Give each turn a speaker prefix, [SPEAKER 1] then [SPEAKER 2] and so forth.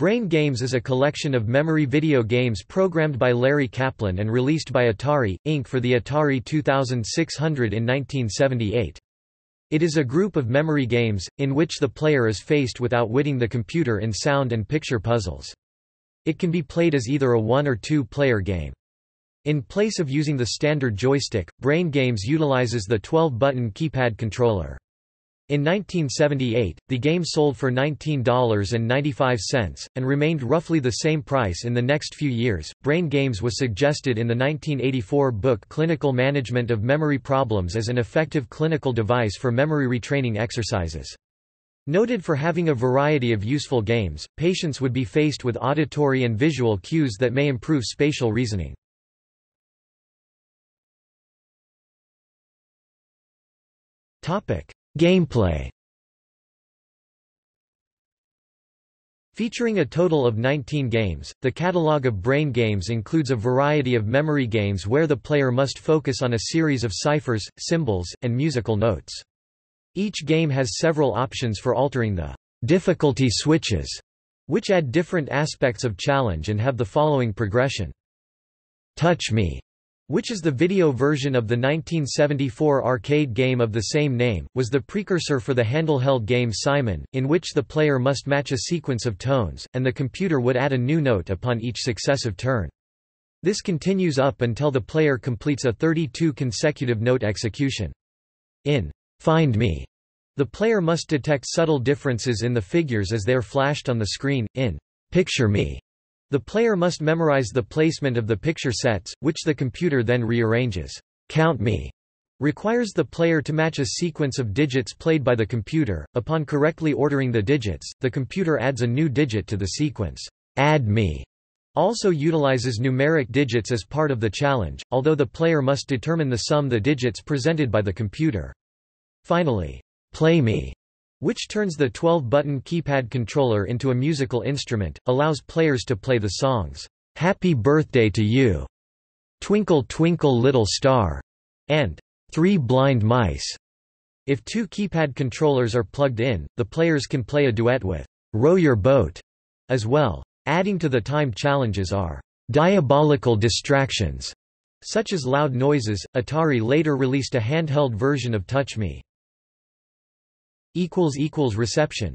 [SPEAKER 1] Brain Games is a collection of memory video games programmed by Larry Kaplan and released by Atari, Inc. for the Atari 2600 in 1978. It is a group of memory games, in which the player is faced with outwitting the computer in sound and picture puzzles. It can be played as either a one- or two-player game. In place of using the standard joystick, Brain Games utilizes the 12-button keypad controller. In 1978, the game sold for $19.95, and remained roughly the same price in the next few years. Brain games was suggested in the 1984 book Clinical Management of Memory Problems as an effective clinical device for memory retraining exercises. Noted for having a variety of useful games, patients would be faced with auditory and visual cues that may improve spatial reasoning. Topic. Gameplay Featuring a total of 19 games, the catalog of Brain Games includes a variety of memory games where the player must focus on a series of ciphers, symbols, and musical notes. Each game has several options for altering the difficulty switches, which add different aspects of challenge and have the following progression. Touch me which is the video version of the 1974 arcade game of the same name, was the precursor for the handheld game Simon, in which the player must match a sequence of tones, and the computer would add a new note upon each successive turn. This continues up until the player completes a 32 consecutive note execution. In Find Me, the player must detect subtle differences in the figures as they are flashed on the screen. In Picture Me, the player must memorize the placement of the picture sets, which the computer then rearranges. Count me requires the player to match a sequence of digits played by the computer. Upon correctly ordering the digits, the computer adds a new digit to the sequence. Add me also utilizes numeric digits as part of the challenge, although the player must determine the sum the digits presented by the computer. Finally, play me which turns the 12-button keypad controller into a musical instrument, allows players to play the songs, Happy Birthday to You, Twinkle Twinkle Little Star, and Three Blind Mice. If two keypad controllers are plugged in, the players can play a duet with Row Your Boat as well. Adding to the time challenges are diabolical distractions, such as loud noises. Atari later released a handheld version of Touch Me. Reception